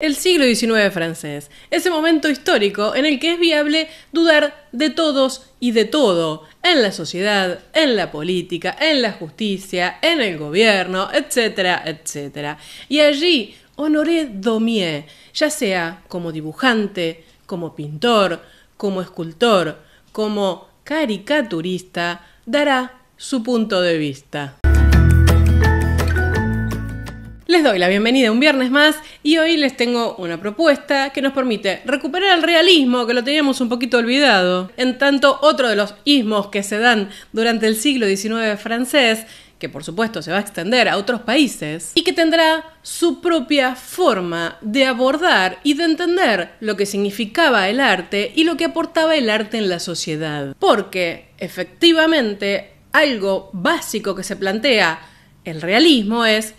El siglo XIX francés, ese momento histórico en el que es viable dudar de todos y de todo, en la sociedad, en la política, en la justicia, en el gobierno, etcétera, etcétera. Y allí, Honoré Daumier, ya sea como dibujante, como pintor, como escultor, como caricaturista, dará su punto de vista. Les doy la bienvenida un viernes más y hoy les tengo una propuesta que nos permite recuperar el realismo que lo teníamos un poquito olvidado. En tanto, otro de los ismos que se dan durante el siglo XIX francés que por supuesto se va a extender a otros países, y que tendrá su propia forma de abordar y de entender lo que significaba el arte y lo que aportaba el arte en la sociedad. Porque, efectivamente, algo básico que se plantea el realismo es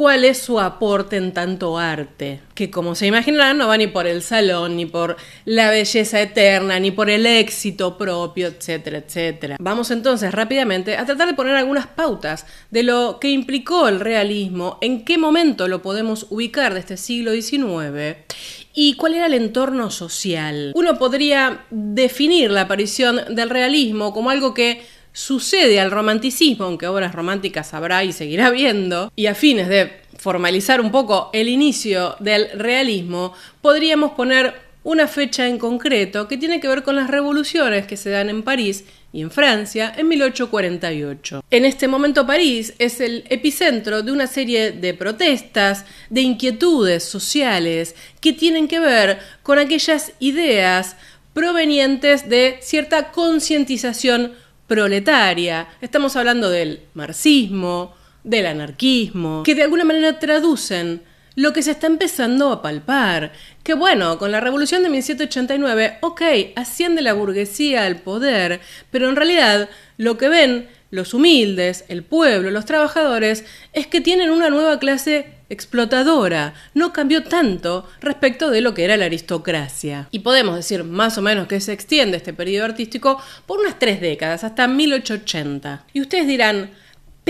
cuál es su aporte en tanto arte, que como se imaginarán no va ni por el salón, ni por la belleza eterna, ni por el éxito propio, etcétera, etcétera. Vamos entonces rápidamente a tratar de poner algunas pautas de lo que implicó el realismo, en qué momento lo podemos ubicar de este siglo XIX y cuál era el entorno social. Uno podría definir la aparición del realismo como algo que sucede al romanticismo, aunque obras románticas habrá y seguirá viendo, y a de formalizar un poco el inicio del realismo, podríamos poner una fecha en concreto que tiene que ver con las revoluciones que se dan en París y en Francia en 1848. En este momento París es el epicentro de una serie de protestas, de inquietudes sociales que tienen que ver con aquellas ideas provenientes de cierta concientización proletaria. Estamos hablando del marxismo, del anarquismo, que de alguna manera traducen lo que se está empezando a palpar. Que bueno, con la revolución de 1789, ok, asciende la burguesía al poder, pero en realidad lo que ven los humildes, el pueblo, los trabajadores, es que tienen una nueva clase explotadora. No cambió tanto respecto de lo que era la aristocracia. Y podemos decir más o menos que se extiende este periodo artístico por unas tres décadas, hasta 1880. Y ustedes dirán,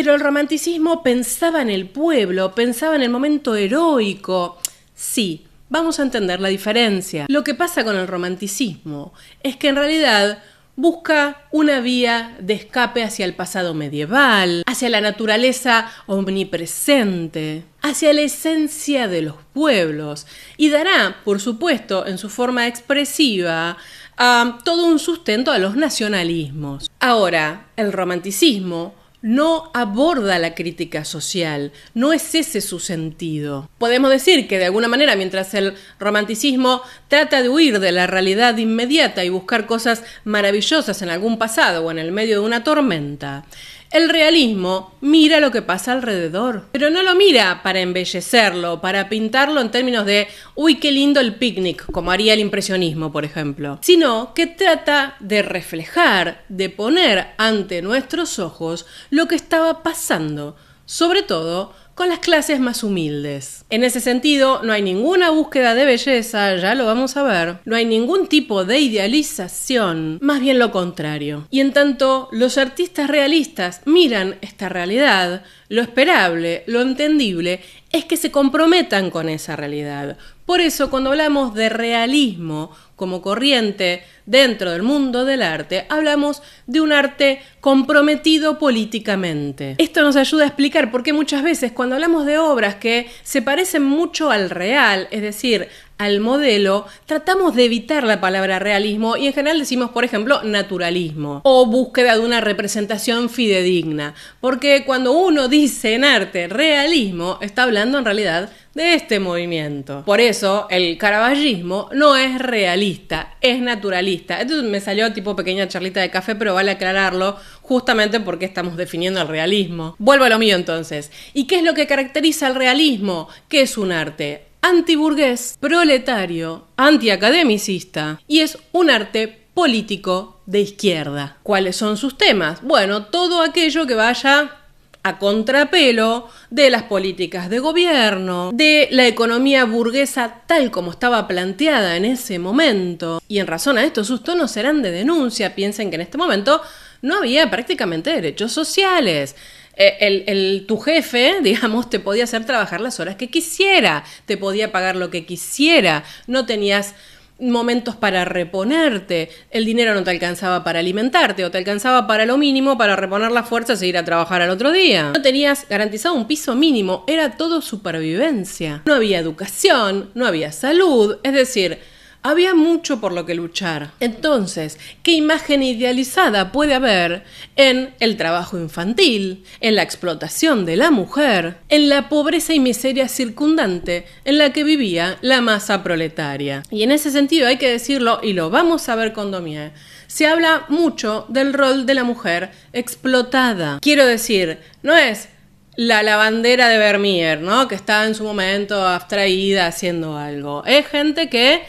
pero el romanticismo pensaba en el pueblo, pensaba en el momento heroico. Sí, vamos a entender la diferencia. Lo que pasa con el romanticismo es que en realidad busca una vía de escape hacia el pasado medieval, hacia la naturaleza omnipresente, hacia la esencia de los pueblos y dará, por supuesto, en su forma expresiva, ah, todo un sustento a los nacionalismos. Ahora, el romanticismo no aborda la crítica social, no es ese su sentido. Podemos decir que de alguna manera, mientras el romanticismo trata de huir de la realidad inmediata y buscar cosas maravillosas en algún pasado o en el medio de una tormenta, el realismo mira lo que pasa alrededor, pero no lo mira para embellecerlo, para pintarlo en términos de, uy, qué lindo el picnic, como haría el impresionismo, por ejemplo, sino que trata de reflejar, de poner ante nuestros ojos lo que estaba pasando, sobre todo con las clases más humildes. En ese sentido, no hay ninguna búsqueda de belleza, ya lo vamos a ver, no hay ningún tipo de idealización, más bien lo contrario. Y en tanto los artistas realistas miran esta realidad, lo esperable, lo entendible, es que se comprometan con esa realidad. Por eso, cuando hablamos de realismo como corriente dentro del mundo del arte, hablamos de un arte comprometido políticamente. Esto nos ayuda a explicar por qué muchas veces cuando hablamos de obras que se parecen mucho al real, es decir, al modelo, tratamos de evitar la palabra realismo y en general decimos, por ejemplo, naturalismo o búsqueda de una representación fidedigna, porque cuando uno dice en arte realismo, está hablando en realidad de este movimiento. Por eso el caraballismo no es realista, es naturalista. Esto me salió tipo pequeña charlita de café, pero vale aclararlo justamente porque estamos definiendo el realismo. Vuelvo a lo mío entonces. ¿Y qué es lo que caracteriza al realismo? ¿Qué es un arte? antiburgués, proletario, antiacademicista y es un arte político de izquierda. ¿Cuáles son sus temas? Bueno, todo aquello que vaya a contrapelo de las políticas de gobierno, de la economía burguesa tal como estaba planteada en ese momento. Y en razón a esto, sus tonos serán de denuncia. Piensen que en este momento no había prácticamente derechos sociales. Eh, el, tu jefe, digamos, te podía hacer trabajar las horas que quisiera, te podía pagar lo que quisiera, no tenías momentos para reponerte, el dinero no te alcanzaba para alimentarte o te alcanzaba para lo mínimo para reponer la fuerzas e ir a trabajar al otro día. No tenías garantizado un piso mínimo, era todo supervivencia. No había educación, no había salud, es decir, había mucho por lo que luchar. Entonces, ¿qué imagen idealizada puede haber en el trabajo infantil, en la explotación de la mujer, en la pobreza y miseria circundante en la que vivía la masa proletaria? Y en ese sentido hay que decirlo, y lo vamos a ver con Domier, se habla mucho del rol de la mujer explotada. Quiero decir, no es la lavandera de Vermeer, ¿no? Que está en su momento abstraída haciendo algo. Es gente que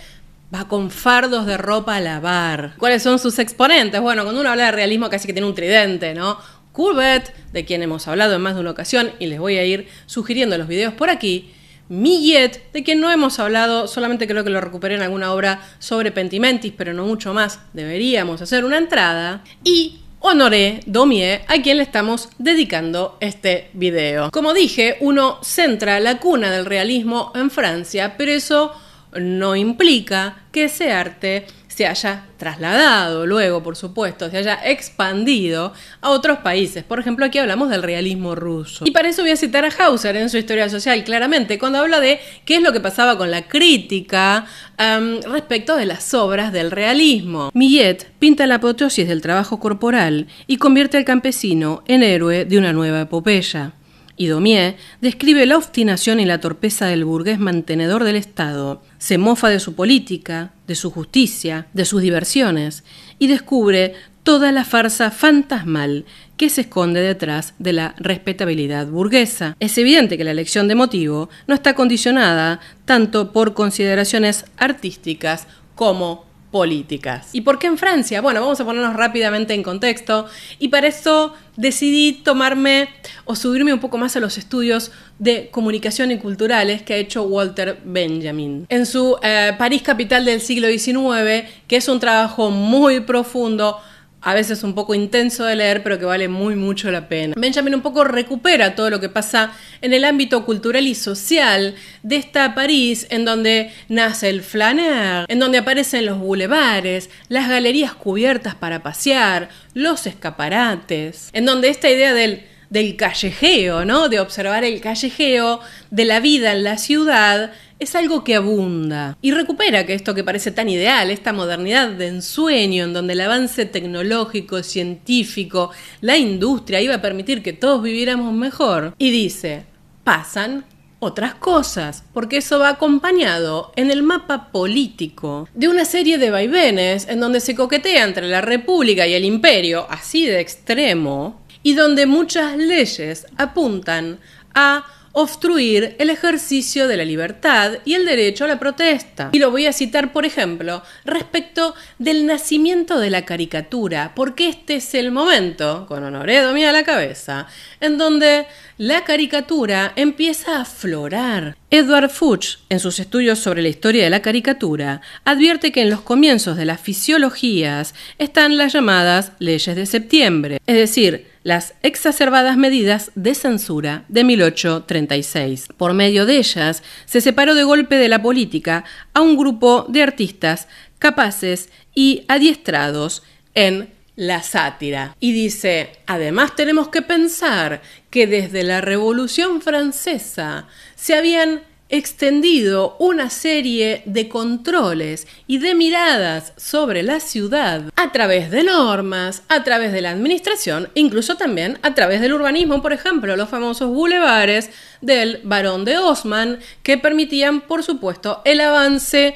va con fardos de ropa a lavar. ¿Cuáles son sus exponentes? Bueno, cuando uno habla de realismo casi que tiene un tridente, ¿no? Courbet, de quien hemos hablado en más de una ocasión y les voy a ir sugiriendo los videos por aquí. Millet, de quien no hemos hablado, solamente creo que lo recuperé en alguna obra sobre Pentimentis, pero no mucho más. Deberíamos hacer una entrada. Y Honoré Domier, a quien le estamos dedicando este video. Como dije, uno centra la cuna del realismo en Francia, pero eso no implica que ese arte se haya trasladado luego, por supuesto, se haya expandido a otros países. Por ejemplo, aquí hablamos del realismo ruso. Y para eso voy a citar a Hauser en su historia social, claramente, cuando habla de qué es lo que pasaba con la crítica em, respecto de las obras del realismo. Millet pinta la apoteosis del trabajo corporal y convierte al campesino en héroe de una nueva epopeya y describe la obstinación y la torpeza del burgués mantenedor del Estado, se mofa de su política, de su justicia, de sus diversiones, y descubre toda la farsa fantasmal que se esconde detrás de la respetabilidad burguesa. Es evidente que la elección de motivo no está condicionada tanto por consideraciones artísticas como políticas. ¿Y por qué en Francia? Bueno, vamos a ponernos rápidamente en contexto y para eso decidí tomarme o subirme un poco más a los estudios de comunicación y culturales que ha hecho Walter Benjamin. En su eh, París Capital del siglo XIX, que es un trabajo muy profundo, a veces un poco intenso de leer, pero que vale muy mucho la pena. Benjamin un poco recupera todo lo que pasa en el ámbito cultural y social de esta París, en donde nace el flaner, en donde aparecen los bulevares, las galerías cubiertas para pasear, los escaparates, en donde esta idea del del callejeo, ¿no? De observar el callejeo de la vida en la ciudad es algo que abunda y recupera que esto que parece tan ideal, esta modernidad de ensueño en donde el avance tecnológico, científico, la industria iba a permitir que todos viviéramos mejor. Y dice, pasan otras cosas, porque eso va acompañado en el mapa político de una serie de vaivenes en donde se coquetea entre la República y el Imperio, así de extremo, y donde muchas leyes apuntan a obstruir el ejercicio de la libertad y el derecho a la protesta. Y lo voy a citar, por ejemplo, respecto del nacimiento de la caricatura, porque este es el momento, con Honoré a la cabeza, en donde la caricatura empieza a aflorar. Edward Fuchs, en sus estudios sobre la historia de la caricatura, advierte que en los comienzos de las fisiologías están las llamadas leyes de septiembre, es decir, las exacerbadas medidas de censura de 1836. Por medio de ellas, se separó de golpe de la política a un grupo de artistas capaces y adiestrados en la sátira. Y dice, además tenemos que pensar que desde la Revolución Francesa se habían extendido una serie de controles y de miradas sobre la ciudad a través de normas, a través de la administración, incluso también a través del urbanismo, por ejemplo, los famosos bulevares del barón de Osman, que permitían, por supuesto, el avance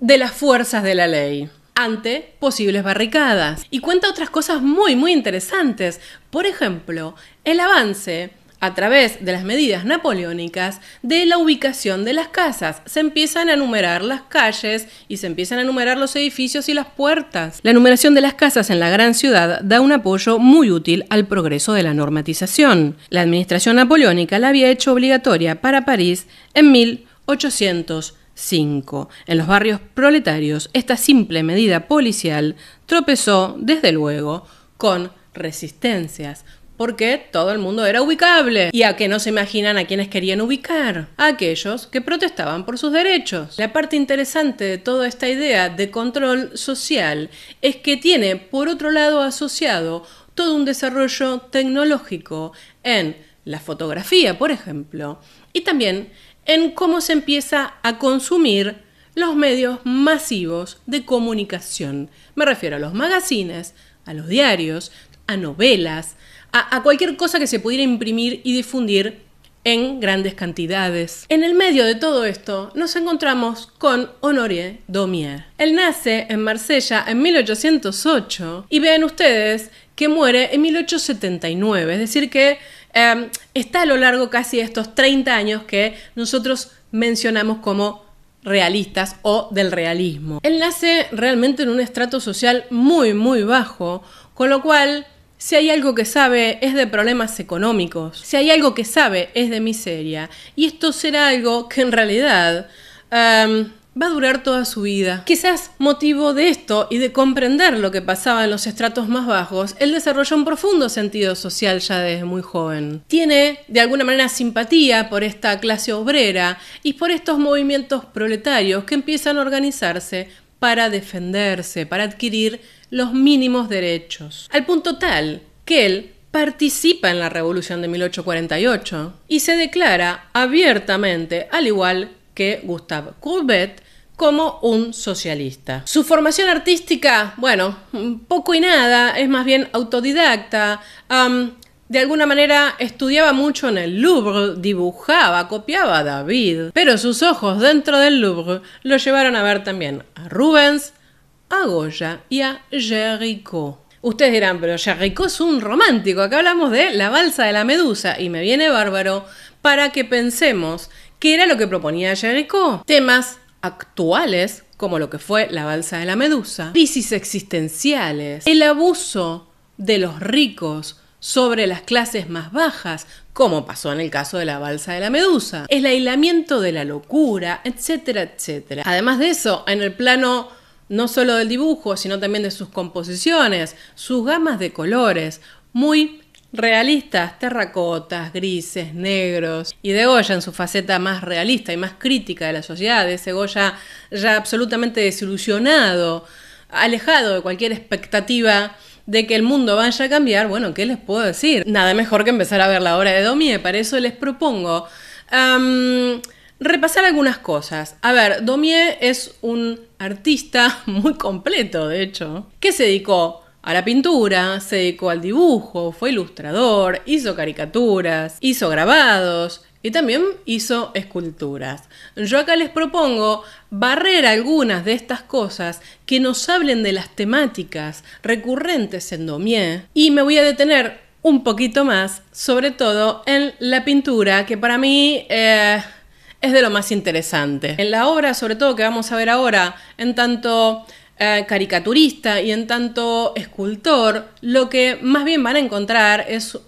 de las fuerzas de la ley ante posibles barricadas. Y cuenta otras cosas muy, muy interesantes. Por ejemplo, el avance a través de las medidas napoleónicas de la ubicación de las casas. Se empiezan a enumerar las calles y se empiezan a enumerar los edificios y las puertas. La numeración de las casas en la gran ciudad da un apoyo muy útil al progreso de la normatización. La administración napoleónica la había hecho obligatoria para París en 1805. En los barrios proletarios, esta simple medida policial tropezó, desde luego, con resistencias, porque todo el mundo era ubicable. ¿Y a que no se imaginan a quienes querían ubicar? A aquellos que protestaban por sus derechos. La parte interesante de toda esta idea de control social es que tiene, por otro lado, asociado todo un desarrollo tecnológico en la fotografía, por ejemplo, y también en cómo se empieza a consumir los medios masivos de comunicación. Me refiero a los magazines, a los diarios, a novelas, a, cualquier cosa que se pudiera imprimir y difundir en grandes cantidades. En el medio de todo esto nos encontramos con Honoré Daumier. Él nace en Marsella en 1808 y vean ustedes que muere en 1879, es decir que em, está a lo largo casi de estos 30 años que nosotros mencionamos como realistas o del realismo. Él nace realmente en un estrato social muy muy bajo, con lo cual si hay algo que sabe es de problemas económicos, si hay algo que sabe es de miseria. Y esto será algo que en realidad... va a durar toda su vida. Quizás motivo de esto y de comprender lo que pasaba en los estratos más bajos, él desarrolló un profundo sentido social ya desde muy joven. Tiene de alguna manera simpatía por esta clase obrera y por estos movimientos proletarios que empiezan a organizarse para defenderse, para adquirir los mínimos derechos, al punto tal que él participa en la Revolución de 1848 y se declara abiertamente, al igual que Gustave Courbet, como un socialista. Su formación artística, bueno, poco y nada, es más bien autodidacta. de alguna manera estudiaba mucho en el Louvre, dibujaba, copiaba a David, pero sus ojos dentro del Louvre lo llevaron a ver también a Rubens, a Goya y a Jericó. Ustedes dirán, pero Jericó es un romántico, acá hablamos de la balsa de la medusa y me viene bárbaro para que pensemos qué era lo que proponía Jericó. Temas actuales como lo que fue la balsa de la medusa, crisis existenciales, el abuso de los ricos sobre las clases más bajas, como pasó en el caso de la balsa de la medusa, el aislamiento de la locura, etcétera, etcétera. Además de eso, en el plano no solo del dibujo, sino también de sus composiciones, sus gamas de colores, muy realistas, terracotas, grises, negros, y de Goya en su faceta más realista y más crítica de la sociedad, ese Goya ya absolutamente desilusionado, alejado de cualquier expectativa de que el mundo vaya a cambiar, bueno, ¿qué les puedo decir? Nada mejor que empezar a ver la obra de Domier, para eso les propongo repasar algunas cosas. A ver, Domier es un artista muy completo, de hecho, que se dedicó a la pintura, se dedicó al dibujo, fue ilustrador, hizo caricaturas, hizo grabados y también hizo esculturas. Yo acá les propongo barrer algunas de estas cosas que nos hablen de las temáticas recurrentes en Daumier y me voy a detener un poquito más, sobre todo en la pintura, que para mí... Eh, es de lo más interesante. En la obra, sobre todo que vamos a ver ahora, en tanto eh, caricaturista y en tanto escultor, lo que más bien van a encontrar es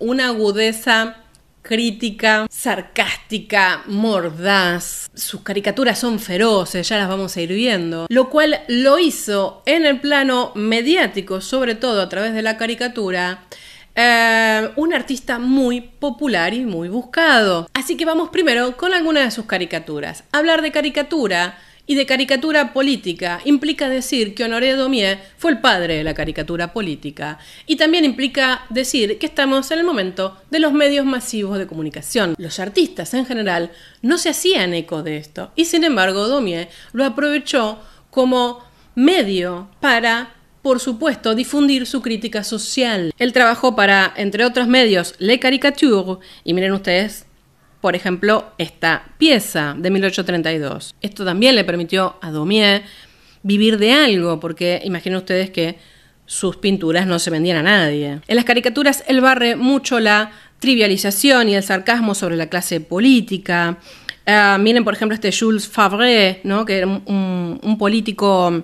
una agudeza crítica, sarcástica, mordaz. Sus caricaturas son feroces, ya las vamos a ir viendo. Lo cual lo hizo en el plano mediático, sobre todo a través de la caricatura, eh, un artista muy popular y muy buscado. Así que vamos primero con alguna de sus caricaturas. Hablar de caricatura y de caricatura política implica decir que Honoré Domier fue el padre de la caricatura política y también implica decir que estamos en el momento de los medios masivos de comunicación. Los artistas en general no se hacían eco de esto y sin embargo Daumier lo aprovechó como medio para por supuesto, difundir su crítica social. Él trabajó para, entre otros medios, Le Caricature, y miren ustedes, por ejemplo, esta pieza de 1832. Esto también le permitió a Daumier vivir de algo, porque imaginen ustedes que sus pinturas no se vendían a nadie. En las caricaturas él barre mucho la trivialización y el sarcasmo sobre la clase política. Ah, miren, por ejemplo, este Jules Favre, ¿no? que era un político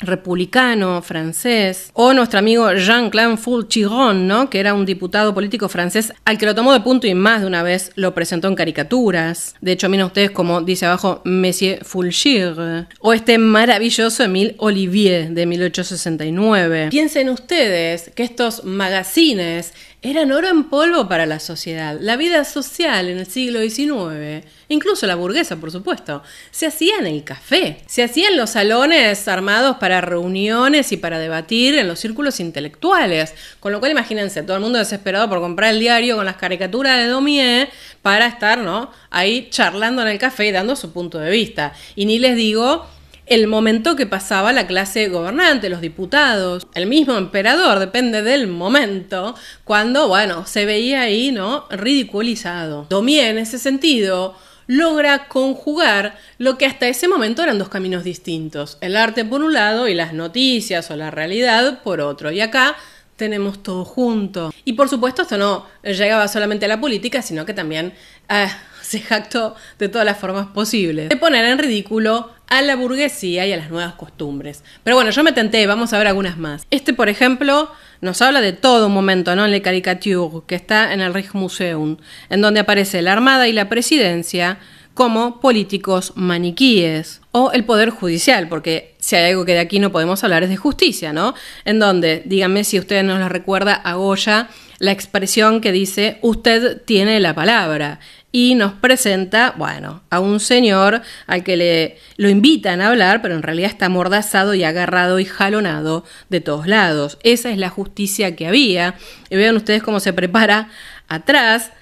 republicano francés, o nuestro amigo Jean-Claude Fulchiron, ¿no? que era un diputado político francés al que lo tomó de punto y más de una vez lo presentó en caricaturas. De hecho, miren ustedes como dice abajo Monsieur Fulchir, o este maravilloso Emile Olivier de 1869. Piensen ustedes que estos magazines eran oro en polvo para la sociedad. La vida social en el siglo XIX, incluso la burguesa, por supuesto, se hacía en el café, se hacía los salones armados para para reuniones y para debatir en los círculos intelectuales. Con lo cual, imagínense, todo el mundo desesperado por comprar el diario con las caricaturas de Domier para estar, ¿no? Ahí charlando en el café y dando su punto de vista. Y ni les digo el momento que pasaba la clase gobernante, los diputados, el mismo emperador, depende del momento, cuando, bueno, se veía ahí, ¿no? Ridiculizado. Domier, en ese sentido, logra conjugar lo que hasta ese momento eran dos caminos distintos, el arte por un lado y las noticias o la realidad por otro. Y acá tenemos todo junto. Y por supuesto esto no llegaba solamente a la política, sino que también... Eh, se jactó de todas las formas posibles de poner en ridículo a la burguesía y a las nuevas costumbres. Pero bueno, yo me tenté, vamos a ver algunas más. Este, por ejemplo, nos habla de todo un momento, ¿no? En Le Caricature, que está en el Rijksmuseum, en donde aparece la Armada y la Presidencia como políticos maniquíes o el poder judicial, porque si hay algo que de aquí no podemos hablar es de justicia, ¿no? En donde, díganme si usted nos la recuerda a Goya, la expresión que dice usted tiene la palabra y nos presenta, bueno, a un señor al que le lo invitan a hablar, pero en realidad está mordazado y agarrado y jalonado de todos lados. Esa es la justicia que había. Y vean ustedes cómo se prepara atrás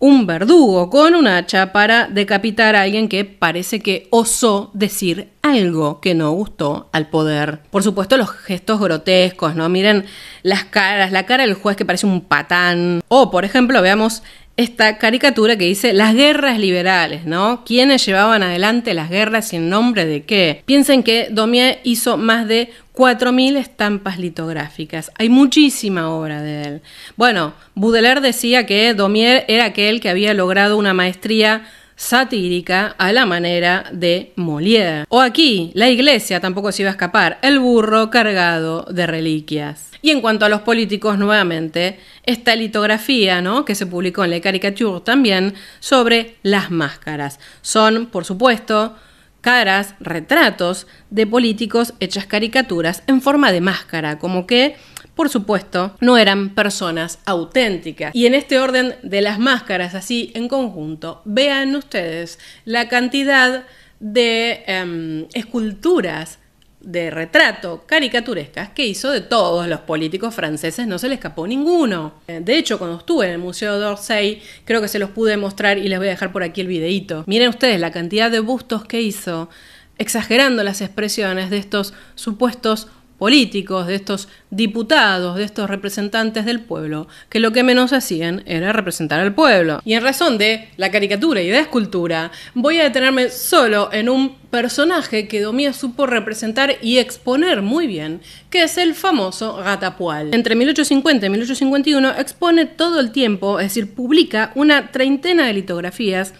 un verdugo con un hacha para decapitar a alguien que parece que osó decir algo que no gustó al poder. Por supuesto, los gestos grotescos, ¿no? Miren las caras, la cara del juez que parece un patán. O, por ejemplo, veamos esta caricatura que dice las guerras liberales, ¿no? ¿Quiénes llevaban adelante las guerras y en nombre de qué? Piensen que Domier hizo más de 4.000 estampas litográficas. Hay muchísima obra de él. Bueno, Baudelaire decía que Domier era aquel que había logrado una maestría satírica a la manera de Molière. O aquí, la iglesia tampoco se iba a escapar, el burro cargado de reliquias. Y en cuanto a los políticos, nuevamente, esta litografía, ¿no? que se publicó en la Caricature también, sobre las máscaras. Son, por supuesto, caras, retratos de políticos hechas caricaturas en forma de máscara, como que por supuesto, no eran personas auténticas. Y en este orden de las máscaras, así en conjunto, vean ustedes la cantidad de em, esculturas de retrato caricaturescas que hizo de todos los políticos franceses, no se le escapó ninguno. Eh, de hecho, cuando estuve en el Museo d'Orsay, creo que se los pude mostrar y les voy a dejar por aquí el videíto. Miren ustedes la cantidad de bustos que hizo, exagerando las expresiones de estos supuestos políticos, de estos diputados, de estos representantes del pueblo, que lo que menos hacían era representar al pueblo. Y en razón de la caricatura y de la escultura, voy a detenerme solo en un personaje que Domía supo representar y exponer muy bien, que es el famoso Gatapual. Entre 1850 y 1851 expone todo el tiempo, es decir, publica una treintena de litografías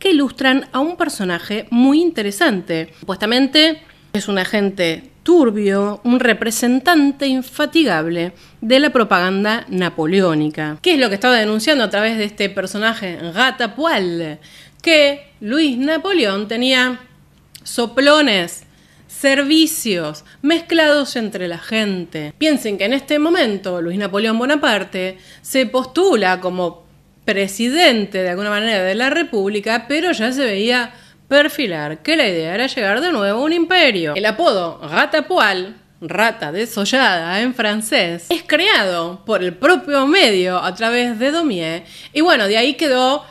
que ilustran a un personaje muy interesante. Supuestamente es un agente turbio, un representante infatigable de la propaganda napoleónica. ¿Qué es lo que estaba denunciando a través de este personaje, Gata Que Luis Napoleón tenía soplones servicios mezclados entre la gente. Piensen que en este momento Luis Napoleón Bonaparte se postula como presidente de alguna manera de la República, pero ya se veía perfilar que la idea era llegar de nuevo a un imperio. El apodo Rata Poil, rata desollada en francés, es creado por el propio medio a través de Domier, Y bueno, de ahí quedó,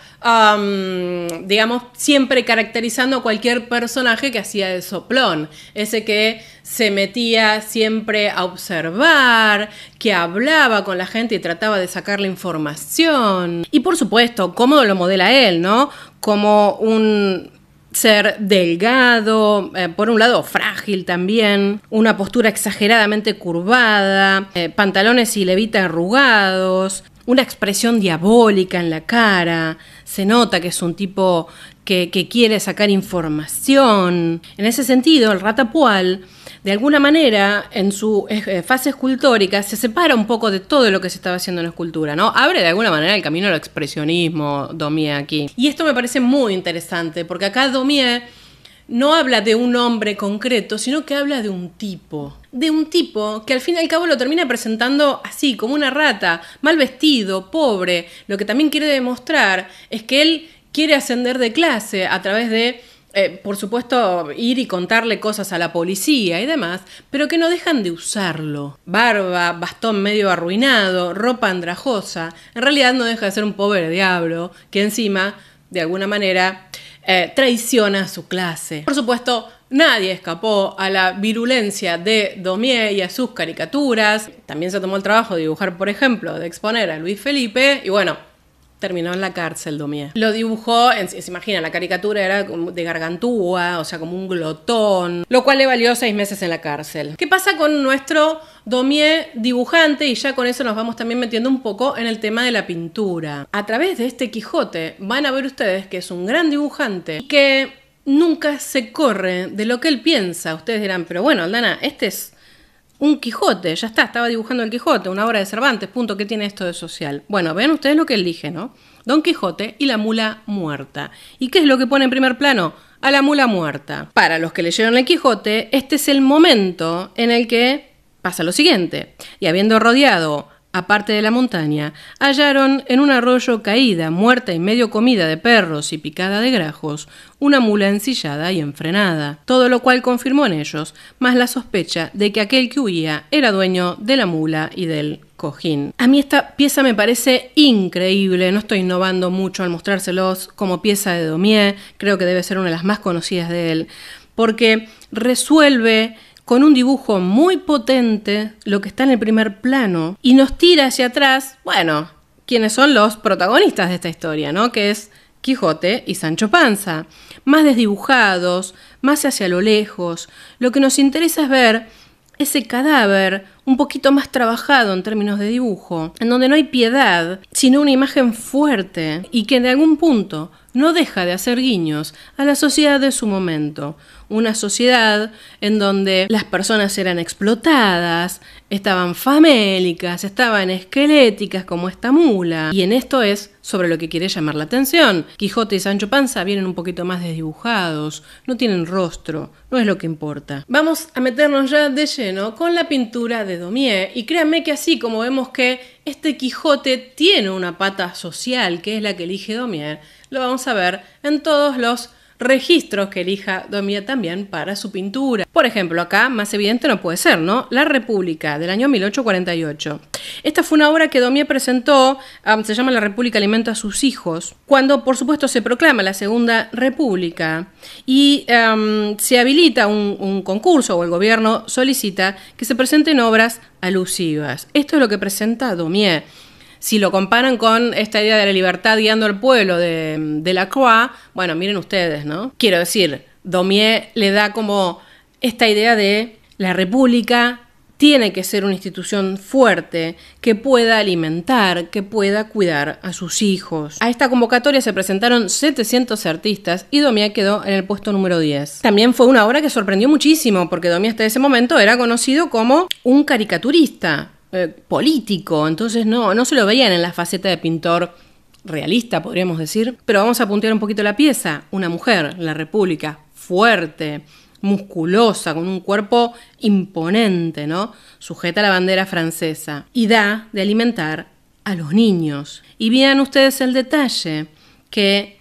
digamos, siempre caracterizando a cualquier personaje que hacía de soplón. Ese que se metía siempre a observar, que hablaba con la gente y trataba de sacarle información. Y por supuesto, cómo lo modela él, ¿no? Como un ser delgado, eh, por un lado frágil también, una postura exageradamente curvada, eh, pantalones y levita arrugados, una expresión diabólica en la cara, se nota que es un tipo que, que quiere sacar información. En ese sentido, el ratapual de alguna manera, en su eh, fase escultórica, se separa un poco de todo lo que se estaba haciendo en la escultura, ¿no? Abre de alguna manera el camino al expresionismo, Domier aquí. Y esto me parece muy interesante, porque acá Domier no habla de un hombre concreto, sino que habla de un tipo. De un tipo que al fin y al cabo lo termina presentando así, como una rata, mal vestido, pobre. Lo que también quiere demostrar es que él quiere ascender de clase a través de eh, por supuesto, ir y contarle cosas a la policía y demás, pero que no dejan de usarlo. Barba, bastón medio arruinado, ropa andrajosa, en realidad no deja de ser un pobre diablo, que encima, de alguna manera, eh, traiciona a su clase. Por supuesto, nadie escapó a la virulencia de Domier y a sus caricaturas. También se tomó el trabajo de dibujar, por ejemplo, de exponer a Luis Felipe, y bueno, terminó en la cárcel, Domier. Lo dibujó, se imagina, la caricatura era de gargantúa, o sea, como un glotón, lo cual le valió seis meses en la cárcel. ¿Qué pasa con nuestro Domier dibujante? Y ya con eso nos vamos también metiendo un poco en el tema de la pintura. A través de este Quijote van a ver ustedes que es un gran dibujante y que nunca se corre de lo que él piensa. Ustedes dirán, pero bueno, Aldana, este es un Quijote, ya está, estaba dibujando el Quijote, una obra de Cervantes, punto, ¿qué tiene esto de social? Bueno, vean ustedes lo que él dije, ¿no? Don Quijote y la mula muerta. ¿Y qué es lo que pone en primer plano? A la mula muerta. Para los que leyeron el Quijote, este es el momento en el que pasa lo siguiente. Y habiendo rodeado aparte de la montaña, hallaron en un arroyo caída, muerta y medio comida de perros y picada de grajos, una mula ensillada y enfrenada, todo lo cual confirmó en ellos más la sospecha de que aquel que huía era dueño de la mula y del cojín. A mí esta pieza me parece increíble, no estoy innovando mucho al mostrárselos como pieza de Domier, creo que debe ser una de las más conocidas de él, porque resuelve con un dibujo muy potente, lo que está en el primer plano, y nos tira hacia atrás, bueno, quienes son los protagonistas de esta historia, ¿no? Que es Quijote y Sancho Panza, más desdibujados, más hacia lo lejos. Lo que nos interesa es ver ese cadáver un poquito más trabajado en términos de dibujo, en donde no hay piedad, sino una imagen fuerte y que de algún punto no deja de hacer guiños a la sociedad de su momento, una sociedad en donde las personas eran explotadas, estaban famélicas, estaban esqueléticas como esta mula. Y en esto es sobre lo que quiere llamar la atención. Quijote y Sancho Panza vienen un poquito más desdibujados, no tienen rostro, no es lo que importa. Vamos a meternos ya de lleno con la pintura de Domier. y créanme que así como vemos que este Quijote tiene una pata social, que es la que elige Domier, lo vamos a ver en todos los registros que elija Domía también para su pintura. Por ejemplo, acá más evidente no puede ser, ¿no? La República del año 1848. Esta fue una obra que Domier presentó, se llama La República alimenta a sus hijos, cuando por supuesto se proclama la Segunda República y se habilita un, un concurso o el gobierno solicita que se presenten obras alusivas. Esto es lo que presenta Domier. Si lo comparan con esta idea de la libertad guiando al pueblo de, de Lacroix, bueno, miren ustedes, ¿no? Quiero decir, domié le da como esta idea de la república tiene que ser una institución fuerte que pueda alimentar, que pueda cuidar a sus hijos. A esta convocatoria se presentaron 700 artistas y Domía quedó en el puesto número 10. También fue una obra que sorprendió muchísimo porque Domía hasta ese momento era conocido como un caricaturista. Eh, político, entonces no, no se lo veían en la faceta de pintor realista, podríamos decir. Pero vamos a puntear un poquito la pieza. Una mujer, la República, fuerte, musculosa, con un cuerpo imponente, ¿no? Sujeta la bandera francesa. Y da de alimentar a los niños. Y vean ustedes el detalle que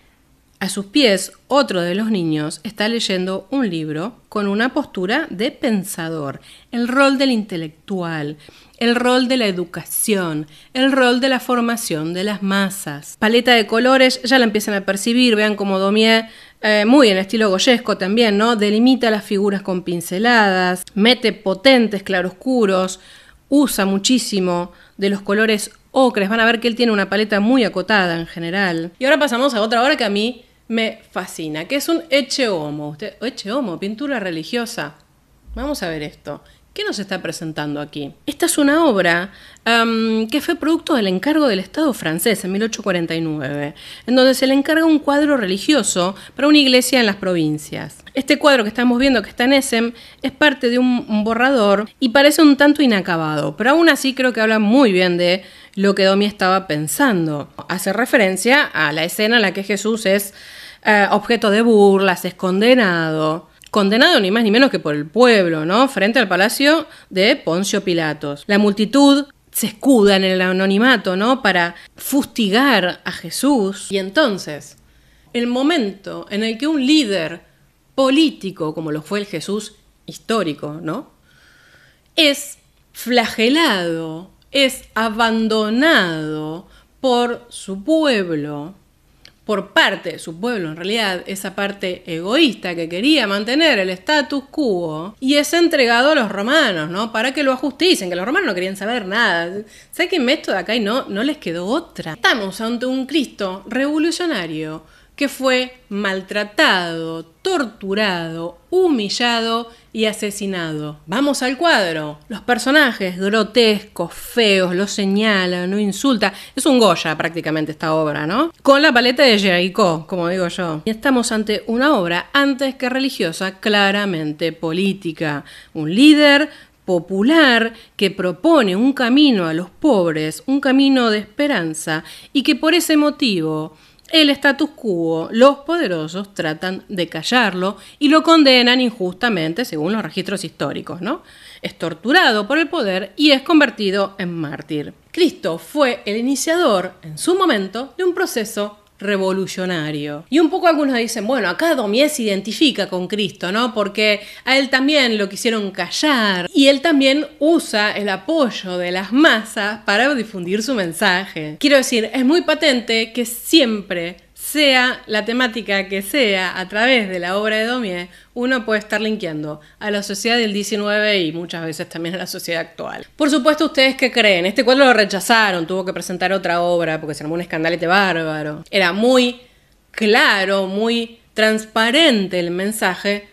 a sus pies otro de los niños está leyendo un libro con una postura de pensador, el rol del intelectual, el rol de la educación, el rol de la formación de las masas. Paleta de colores, ya la empiezan a percibir, vean como Domier, eh, muy en estilo goyesco también, ¿no? Delimita las figuras con pinceladas, mete potentes claroscuros, usa muchísimo de los colores ocres, van a ver que él tiene una paleta muy acotada en general. Y ahora pasamos a otra obra que a mí me fascina, que es un Eche Homo, Usted, Eche Homo, pintura religiosa. Vamos a ver esto. ¿Qué nos está presentando aquí? Esta es una obra que fue producto del encargo del Estado francés en 1849, en donde se le encarga un cuadro religioso para una iglesia en las provincias. Este cuadro que estamos viendo que está en Essen es parte de un, borrador y parece un tanto inacabado, pero aún así creo que habla muy bien de lo que Domi estaba pensando. Hace referencia a la escena en la que Jesús es eh, objeto de burlas, es condenado condenado ni más ni menos que por el pueblo, ¿no? Frente al palacio de Poncio Pilatos. La multitud se escuda en el anonimato, ¿no? Para fustigar a Jesús. Y entonces, el momento en el que un líder político, como lo fue el Jesús histórico, ¿no? Es flagelado, es abandonado por su pueblo, por parte de su pueblo, en realidad esa parte egoísta que quería mantener el status quo, y es entregado a los romanos, ¿no? Para que lo ajusticen, que los romanos no querían saber nada. Sáquenme esto de acá y no, no les quedó otra. Estamos ante un Cristo revolucionario que fue maltratado, torturado, humillado y asesinado. Vamos al cuadro. Los personajes grotescos, feos, los señalan, no insulta. Es un Goya prácticamente esta obra, ¿no? Con la paleta de Jericó, como digo yo. Y estamos ante una obra antes que religiosa, claramente política. Un líder popular que propone un camino a los pobres, un camino de esperanza y que por ese motivo el status quo. Los poderosos tratan de callarlo y lo condenan injustamente según los registros históricos, ¿no? Es torturado por el poder y es convertido en mártir. Cristo fue el iniciador, en su momento, de un proceso revolucionario. Y un poco algunos dicen, bueno, acá Domínguez se identifica con Cristo, ¿no? Porque a él también lo quisieron callar y él también usa el apoyo de las masas para difundir su mensaje. Quiero decir, es muy patente que siempre sea la temática que sea, a través de la obra de Domie, uno puede estar linkeando a la sociedad del 19 y muchas veces también a la sociedad actual. Por supuesto, ¿ustedes qué creen? Este cuadro lo rechazaron, tuvo que presentar otra obra porque se armó un escandalete bárbaro. Era muy claro, muy transparente el mensaje,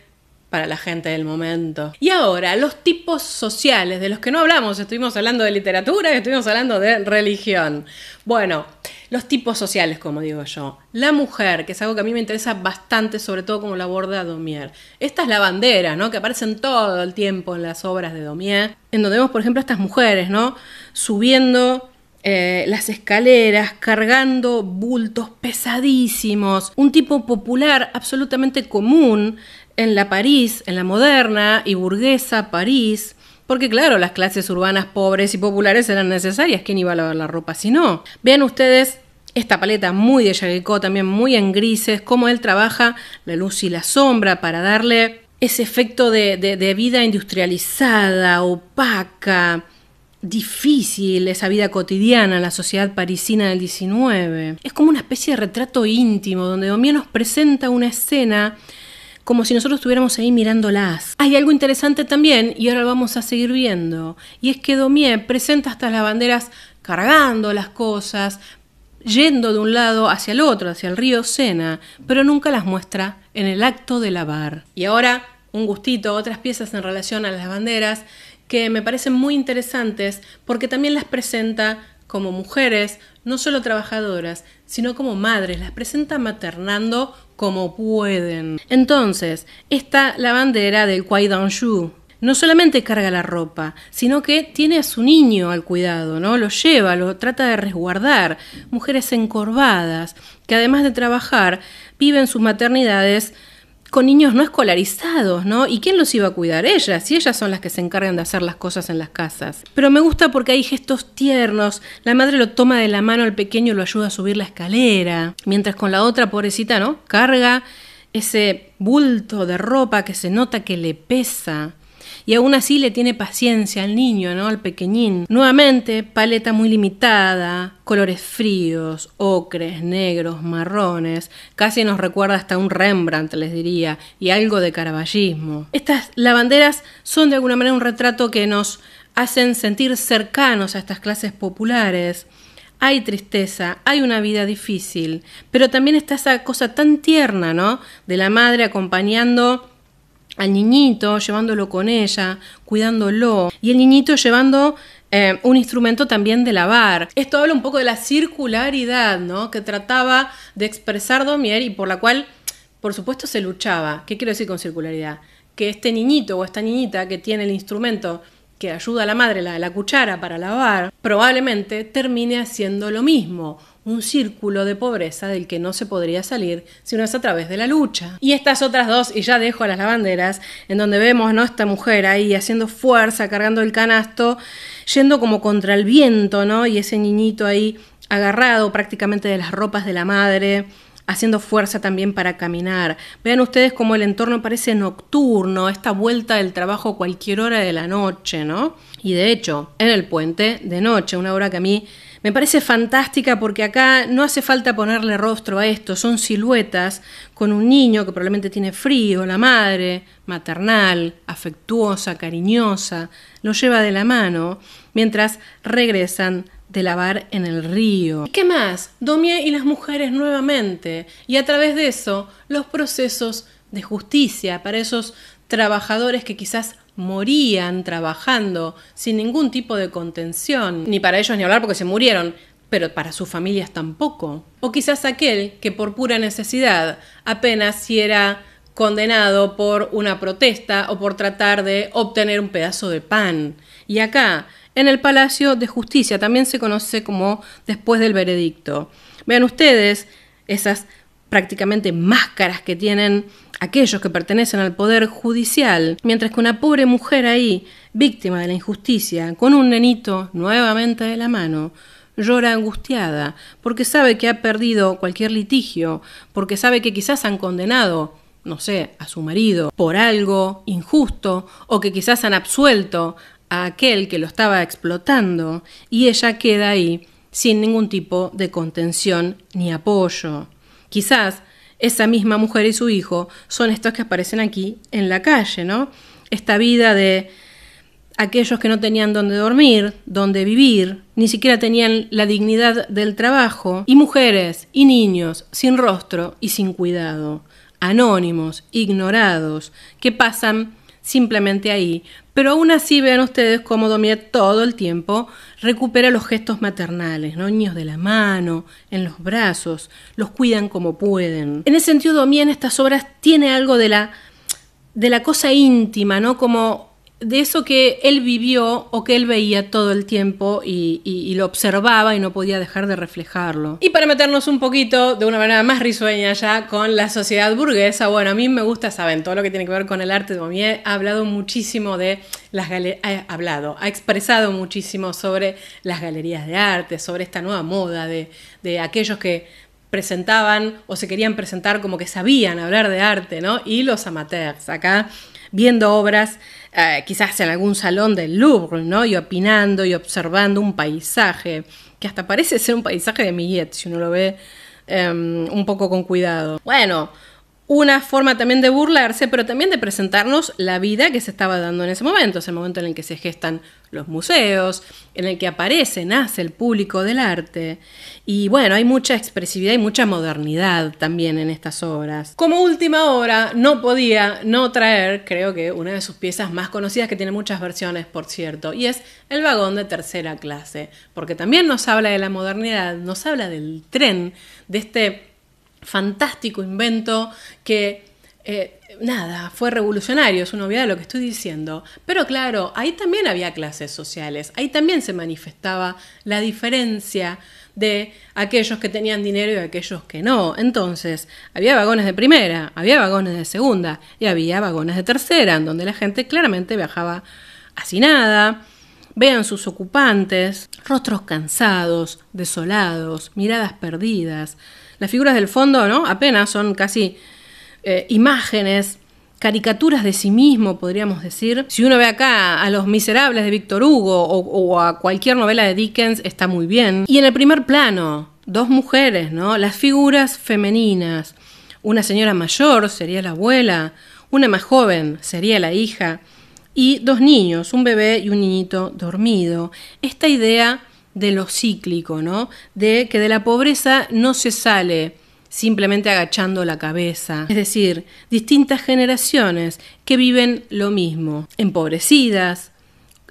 para la gente del momento. Y ahora, los tipos sociales de los que no hablamos, estuvimos hablando de literatura, ...y estuvimos hablando de religión. Bueno, los tipos sociales, como digo yo. La mujer, que es algo que a mí me interesa bastante, sobre todo como la aborda Domier. Esta es la bandera, ¿no? Que aparecen todo el tiempo en las obras de Domier, en donde vemos, por ejemplo, a estas mujeres, ¿no? Subiendo eh, las escaleras, cargando bultos pesadísimos, un tipo popular absolutamente común en la París, en la moderna y burguesa París, porque claro, las clases urbanas pobres y populares eran necesarias, ¿quién iba a lavar la ropa si no? Vean ustedes esta paleta muy de Jaqueco, también muy en grises, cómo él trabaja la luz y la sombra para darle ese efecto de, vida industrializada, opaca, difícil esa vida cotidiana en la sociedad parisina del 19. Es como una especie de retrato íntimo donde Domía nos presenta una escena como si nosotros estuviéramos ahí mirándolas. Hay algo interesante también, y ahora lo vamos a seguir viendo, y es que Domier presenta hasta las banderas cargando las cosas, yendo de un lado hacia el otro, hacia el río Sena, pero nunca las muestra en el acto de lavar. Y ahora, un gustito, otras piezas en relación a las banderas que me parecen muy interesantes porque también las presenta como mujeres, no solo trabajadoras, sino como madres, las presenta maternando como pueden. Entonces, está la bandera del Yu. No solamente carga la ropa, sino que tiene a su niño al cuidado, ¿no? Lo lleva, lo trata de resguardar. Mujeres encorvadas, que además de trabajar, viven sus maternidades con niños no escolarizados, ¿no? ¿Y quién los iba a cuidar? Ellas, y ellas son las que se encargan de hacer las cosas en las casas. Pero me gusta porque hay gestos tiernos, la madre lo toma de la mano al pequeño y lo ayuda a subir la escalera, mientras con la otra pobrecita, ¿no? Carga ese bulto de ropa que se nota que le pesa y aún así le tiene paciencia al niño, ¿no? Al pequeñín. Nuevamente, paleta muy limitada, colores fríos, ocres, negros, marrones, casi nos recuerda hasta un Rembrandt, les diría, y algo de caraballismo. Estas lavanderas son de alguna manera un retrato que nos hacen sentir cercanos a estas clases populares. Hay tristeza, hay una vida difícil, pero también está esa cosa tan tierna, ¿no? De la madre acompañando al niñito, llevándolo con ella, cuidándolo, y el niñito llevando eh, un instrumento también de lavar. Esto habla un poco de la circularidad, ¿no? Que trataba de expresar Domier y por la cual, por supuesto, se luchaba. ¿Qué quiero decir con circularidad? Que este niñito o esta niñita que tiene el instrumento que ayuda a la madre, la, la cuchara para lavar, probablemente termine haciendo lo mismo un círculo de pobreza del que no se podría salir si no es a través de la lucha. Y estas otras dos, y ya dejo a las lavanderas, en donde vemos ¿no? esta mujer ahí haciendo fuerza, cargando el canasto, yendo como contra el viento, ¿no? Y ese niñito ahí agarrado prácticamente de las ropas de la madre, haciendo fuerza también para caminar. Vean ustedes cómo el entorno parece nocturno, esta vuelta del trabajo a cualquier hora de la noche, ¿no? Y de hecho, en el puente, de noche, una hora que a mí me parece fantástica porque acá no hace falta ponerle rostro a esto, son siluetas con un niño que probablemente tiene frío, la madre, maternal, afectuosa, cariñosa, lo lleva de la mano mientras regresan de lavar en el río. qué más? Domie y las mujeres nuevamente, y a través de eso los procesos de justicia para esos trabajadores que quizás morían trabajando sin ningún tipo de contención, ni para ellos ni hablar porque se murieron, pero para sus familias tampoco. O quizás aquel que por pura necesidad apenas si era condenado por una protesta o por tratar de obtener un pedazo de pan. Y acá, en el Palacio de Justicia, también se conoce como después del veredicto. Vean ustedes esas prácticamente máscaras que tienen aquellos que pertenecen al poder judicial, mientras que una pobre mujer ahí, víctima de la injusticia, con un nenito nuevamente de la mano, llora angustiada, porque sabe que ha perdido cualquier litigio, porque sabe que quizás han condenado, no sé, a su marido por algo injusto, o que quizás han absuelto a aquel que lo estaba explotando, y ella queda ahí sin ningún tipo de contención ni apoyo. Quizás esa misma mujer y su hijo son estos que aparecen aquí en la calle, ¿no? Esta vida de aquellos que no tenían dónde dormir, dónde vivir, ni siquiera tenían la dignidad del trabajo, y mujeres y niños sin rostro y sin cuidado, anónimos, ignorados, que pasan simplemente ahí pero aún así vean ustedes cómo Domía todo el tiempo recupera los gestos maternales, ¿no? niños de la mano, en los brazos, los cuidan como pueden. En ese sentido, Domía en estas obras tiene algo de la, de la cosa íntima, ¿no? Como de eso que él vivió o que él veía todo el tiempo y, lo observaba y no podía dejar de reflejarlo. Y para meternos un poquito de una manera más risueña ya con la sociedad burguesa, bueno, a mí me gusta, saben, todo lo que tiene que ver con el arte de Bomier ha hablado muchísimo de las galerías, ha hablado, ha expresado muchísimo sobre las galerías de arte, sobre esta nueva moda de, de aquellos que presentaban o se querían presentar como que sabían hablar de arte, ¿no? Y los amateurs, acá viendo obras eh, quizás en algún salón del Louvre, ¿no? Y opinando y observando un paisaje, que hasta parece ser un paisaje de Millet, si uno lo ve em, un poco con cuidado. Bueno, una forma también de burlarse, pero también de presentarnos la vida que se estaba dando en ese momento, es el momento en el que se gestan los museos, en el que aparece, nace el público del arte. Y bueno, hay mucha expresividad y mucha modernidad también en estas obras. Como última obra, no podía no traer, creo que una de sus piezas más conocidas, que tiene muchas versiones, por cierto, y es El vagón de tercera clase, porque también nos habla de la modernidad, nos habla del tren, de este fantástico invento que eh, nada, fue revolucionario, es una obviedad lo que estoy diciendo. Pero claro, ahí también había clases sociales, ahí también se manifestaba la diferencia de aquellos que tenían dinero y aquellos que no. Entonces, había vagones de primera, había vagones de segunda y había vagones de tercera, en donde la gente claramente viajaba así nada. Vean sus ocupantes, rostros cansados, desolados, miradas perdidas las figuras del fondo, ¿no? Apenas son casi eh, imágenes, caricaturas de sí mismo, podríamos decir. Si uno ve acá a Los Miserables de Víctor Hugo o, o, a cualquier novela de Dickens, está muy bien. Y en el primer plano, dos mujeres, ¿no? Las figuras femeninas. Una señora mayor sería la abuela, una más joven sería la hija, y dos niños, un bebé y un niñito dormido. Esta idea de lo cíclico, ¿no? De que de la pobreza no se sale simplemente agachando la cabeza. Es decir, distintas generaciones que viven lo mismo, empobrecidas,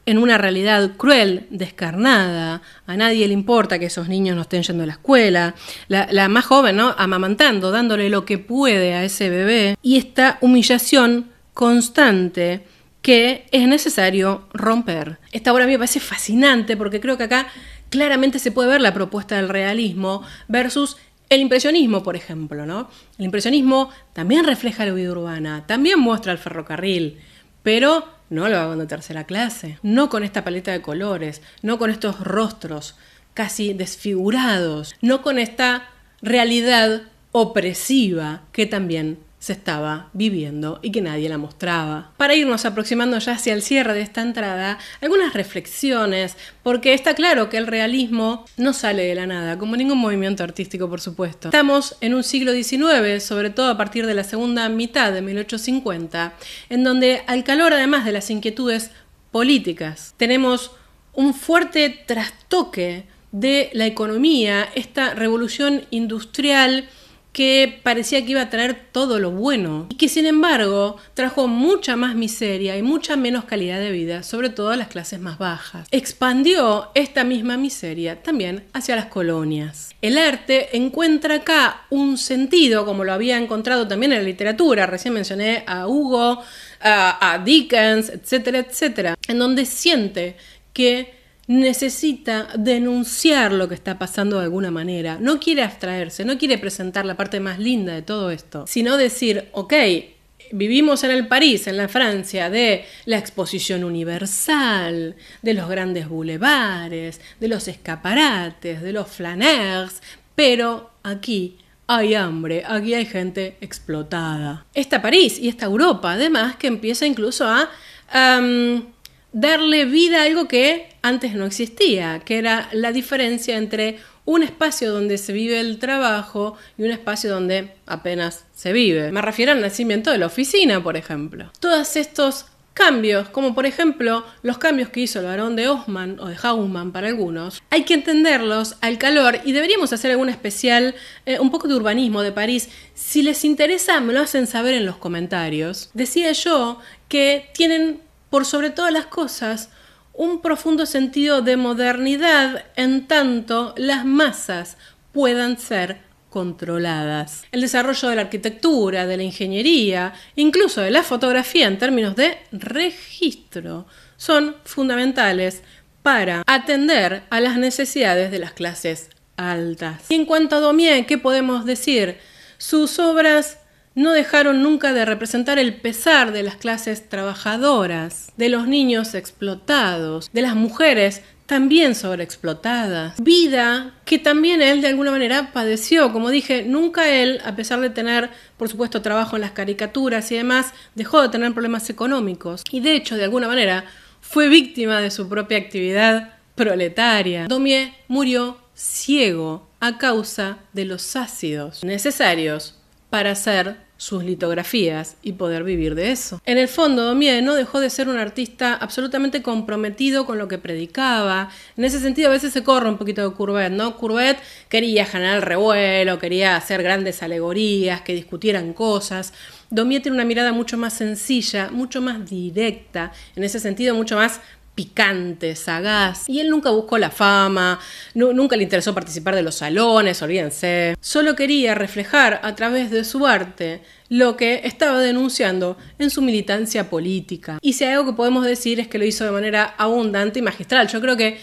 en una realidad cruel, descarnada, a nadie le importa que esos niños no estén yendo a la escuela, la, más joven, ¿no? Amamantando, dándole lo que puede a ese bebé, y esta humillación constante que es necesario romper. Esta obra a mí me parece fascinante porque creo que acá claramente se puede ver la propuesta del realismo versus el impresionismo, por ejemplo. ¿no? El impresionismo también refleja la vida urbana, también muestra el ferrocarril, pero no lo hago de tercera clase, no con esta paleta de colores, no con estos rostros casi desfigurados, no con esta realidad opresiva que también se estaba viviendo y que nadie la mostraba. Para irnos aproximando ya hacia el cierre de esta entrada, algunas reflexiones, porque está claro que el realismo no sale de la nada, como ningún movimiento artístico, por supuesto. Estamos en un siglo XIX, sobre todo a partir de la segunda mitad de 1850, en donde al calor además de las inquietudes políticas, tenemos un fuerte trastoque de la economía, esta revolución industrial, que parecía que iba a traer todo lo bueno y que sin embargo trajo mucha más miseria y mucha menos calidad de vida, sobre todo a las clases más bajas. Expandió esta misma miseria también hacia las colonias. El arte encuentra acá un sentido, como lo había encontrado también en la literatura, recién mencioné a Hugo, a, Dickens, etcétera, etcétera, en donde siente que necesita denunciar lo que está pasando de alguna manera. No quiere abstraerse, no quiere presentar la parte más linda de todo esto, sino decir, ok, vivimos en el París, en la Francia, de la exposición universal, de los grandes bulevares, de los escaparates, de los flaners, pero aquí hay hambre, aquí hay gente explotada. Esta París y esta Europa, además, que empieza incluso a... Em, darle vida a algo que antes no existía, que era la diferencia entre un espacio donde se vive el trabajo y un espacio donde apenas se vive. Me refiero al nacimiento de la oficina, por ejemplo. Todos estos cambios, como por ejemplo los cambios que hizo el varón de Osman o de Haussmann, para algunos, hay que entenderlos al calor y deberíamos hacer algún especial, eh, un poco de urbanismo de París. Si les interesa, me lo hacen saber en los comentarios. Decía yo que tienen por sobre todas las cosas, un profundo sentido de modernidad en tanto las masas puedan ser controladas. El desarrollo de la arquitectura, de la ingeniería, incluso de la fotografía en términos de registro, son fundamentales para atender a las necesidades de las clases altas. Y en cuanto a Domier, ¿qué podemos decir? Sus obras no dejaron nunca de representar el pesar de las clases trabajadoras, de los niños explotados, de las mujeres también sobreexplotadas. Vida que también él de alguna manera padeció. Como dije, nunca él, a pesar de tener, por supuesto, trabajo en las caricaturas y demás, dejó de tener problemas económicos. Y de hecho, de alguna manera, fue víctima de su propia actividad proletaria. Domier murió ciego a causa de los ácidos necesarios para hacer sus litografías y poder vivir de eso. En el fondo, Domier no dejó de ser un artista absolutamente comprometido con lo que predicaba. En ese sentido, a veces se corre un poquito de Courbet, ¿no? Courbet quería generar revuelo, quería hacer grandes alegorías, que discutieran cosas. Domier tiene una mirada mucho más sencilla, mucho más directa, en ese sentido, mucho más picante, sagaz. Y él nunca buscó la fama, nunca le interesó participar de los salones, olvídense. Solo quería reflejar a través de su arte lo que estaba denunciando en su militancia política. Y si hay algo que podemos decir es que lo hizo de manera abundante y magistral. Yo creo que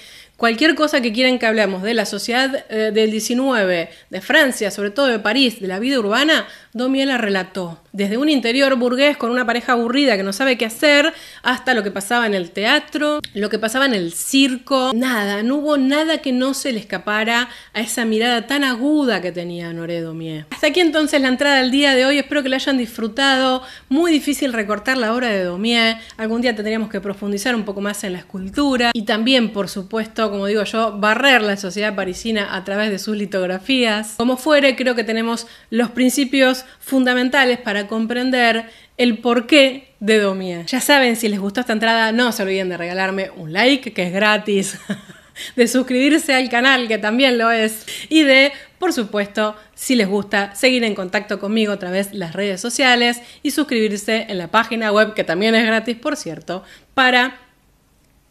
Cualquier cosa que quieran que hablemos de la sociedad eh, del 19, de Francia, sobre todo de París, de la vida urbana, Domiela relató desde un interior burgués con una pareja aburrida que no sabe qué hacer, hasta lo que pasaba en el teatro, lo que pasaba en el circo, nada, no hubo nada que no se le escapara a esa mirada tan aguda que tenía Noré Domier. Hasta aquí entonces la entrada del día de hoy, espero que la hayan disfrutado, muy difícil recortar la obra de Domier, algún día tendríamos que profundizar un poco más en la escultura y también, por supuesto, como digo yo, barrer la sociedad parisina a través de sus litografías. Como fuere, creo que tenemos los principios fundamentales para comprender el porqué de Domia. Ya saben, si les gustó esta entrada, no se olviden de regalarme un like, que es gratis, de suscribirse al canal, que también lo es, y de, por supuesto, si les gusta, seguir en contacto conmigo a través de las redes sociales y suscribirse en la página web, que también es gratis, por cierto, para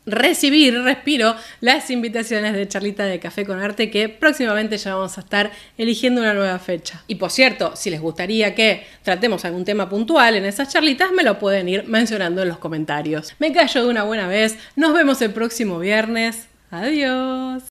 recibir, respiro, las invitaciones de charlita de Café con Arte que próximamente ya vamos a estar eligiendo una nueva fecha. Y por cierto, si les gustaría que tratemos algún tema puntual en esas charlitas, me lo pueden ir mencionando en los comentarios. Me callo de una buena vez, nos vemos el próximo viernes. Adiós.